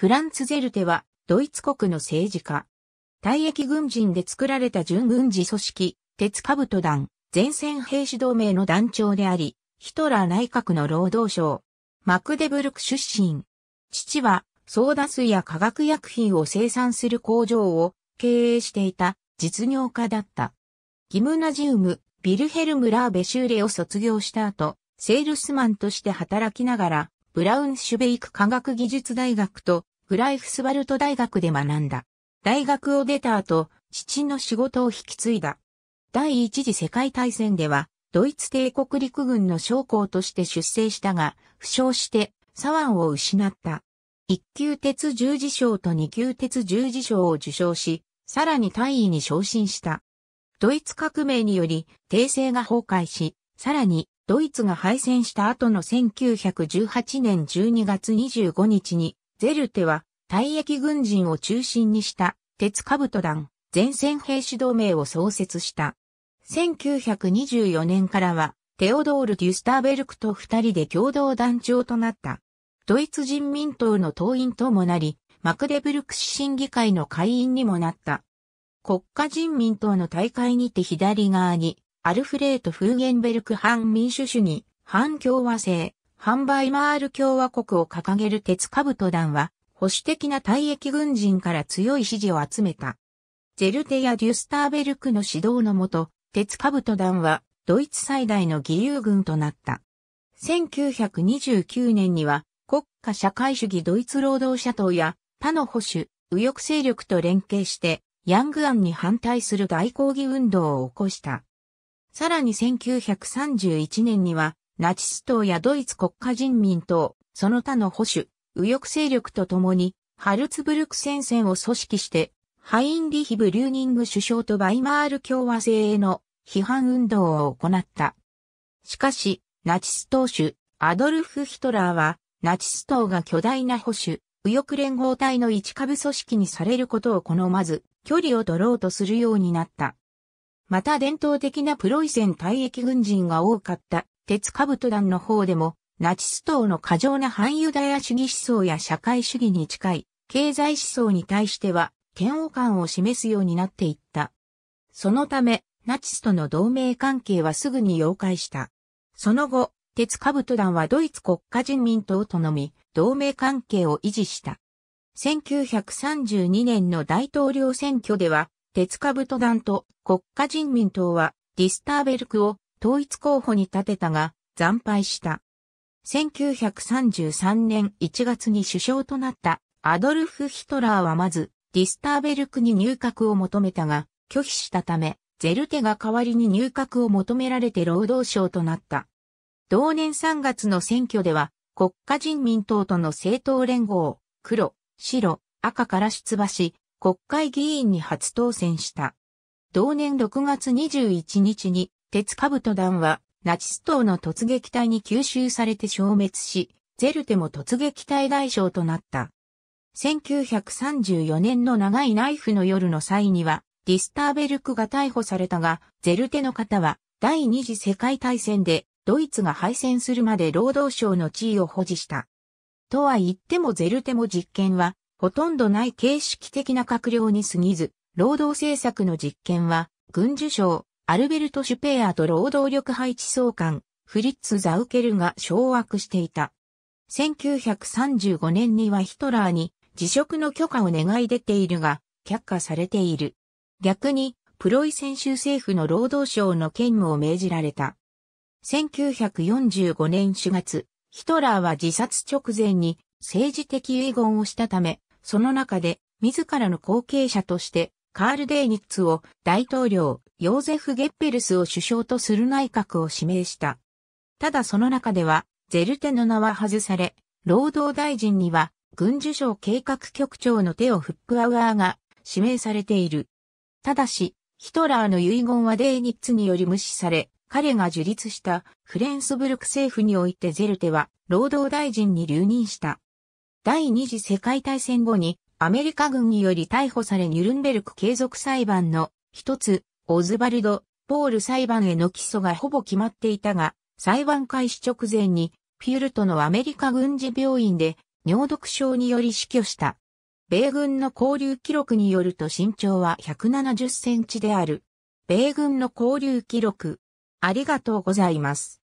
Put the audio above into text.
フランツ・ゼルテは、ドイツ国の政治家。退役軍人で作られた準軍事組織、鉄兜団、前線兵士同盟の団長であり、ヒトラー内閣の労働省、マクデブルク出身。父は、ソーダ水や化学薬品を生産する工場を経営していた実業家だった。ギムナジウム、ビルヘルム・ラーベ・シューレを卒業した後、セールスマンとして働きながら、ブラウンシュベイク科学技術大学とグライフスバルト大学で学んだ。大学を出た後、父の仕事を引き継いだ。第一次世界大戦では、ドイツ帝国陸軍の将校として出征したが、負傷して左腕を失った。一級鉄十字章と二級鉄十字章を受章し、さらに大尉に昇進した。ドイツ革命により、帝政が崩壊し、さらにドイツが敗戦した後の1918年12月25日に、ゼルテは、退役軍人を中心にした、鉄兜団、前線兵士同盟を創設した。1924年からは、テオドール・デュスターベルクと二人で共同団長となった。ドイツ人民党の党員ともなり、マクデブルク市審議会の会員にもなった。国家人民党の大会にて左側に、アルフレート・フーゲンベルク反民主主義、反共和制、反バイマール共和国を掲げる鉄兜団は、保守的な退役軍人から強い支持を集めた。ゼルテやデュスターベルクの指導のもと、鉄兜団はドイツ最大の義勇軍となった。1929年には国家社会主義ドイツ労働者党や他の保守、右翼勢力と連携してヤングアンに反対する大抗議運動を起こした。さらに1931年には、ナチス党やドイツ国家人民党、その他の保守、右翼勢力と共に、ハルツブルク戦線を組織して、ハインリヒブ・リューニング首相とバイマール共和制への批判運動を行った。しかし、ナチス党首、アドルフ・ヒトラーは、ナチス党が巨大な保守、右翼連合体の一株組織にされることを好まず、距離を取ろうとするようになった。また伝統的なプロイセン退役軍人が多かった鉄兜団の方でも、ナチス党の過剰な反ユダヤ主義思想や社会主義に近い経済思想に対しては嫌悪感を示すようになっていった。そのため、ナチスとの同盟関係はすぐに溶解した。その後、鉄兜団はドイツ国家人民党とのみ、同盟関係を維持した。1932年の大統領選挙では、鉄株と団と国家人民党はディスターベルクを統一候補に立てたが惨敗した。1933年1月に首相となったアドルフ・ヒトラーはまずディスターベルクに入閣を求めたが拒否したためゼルテが代わりに入閣を求められて労働省となった。同年3月の選挙では国家人民党との政党連合、黒、白、赤から出馬し、国会議員に初当選した。同年6月21日に、鉄兜団は、ナチス党の突撃隊に吸収されて消滅し、ゼルテも突撃隊代償となった。1934年の長いナイフの夜の際には、ディスターベルクが逮捕されたが、ゼルテの方は、第二次世界大戦で、ドイツが敗戦するまで労働省の地位を保持した。とは言ってもゼルテも実験は、ほとんどない形式的な閣僚に過ぎず、労働政策の実験は、軍需省、アルベルト・シュペアと労働力配置総監、フリッツ・ザウケルが掌握していた。1935年にはヒトラーに辞職の許可を願い出ているが、却下されている。逆に、プロイセン州政府の労働省の兼務を命じられた。1945年4月、ヒトラーは自殺直前に政治的遺言をしたため、その中で、自らの後継者として、カール・デーニッツを大統領、ヨーゼフ・ゲッペルスを首相とする内閣を指名した。ただその中では、ゼルテの名は外され、労働大臣には、軍需省計画局長の手をフックアウアーが指名されている。ただし、ヒトラーの遺言はデーニッツにより無視され、彼が樹立したフレンスブルク政府においてゼルテは労働大臣に留任した。第二次世界大戦後にアメリカ軍により逮捕されニュルンベルク継続裁判の一つ、オズバルド・ポール裁判への起訴がほぼ決まっていたが、裁判開始直前にフュルトのアメリカ軍事病院で尿毒症により死去した。米軍の交流記録によると身長は170センチである。米軍の交流記録。ありがとうございます。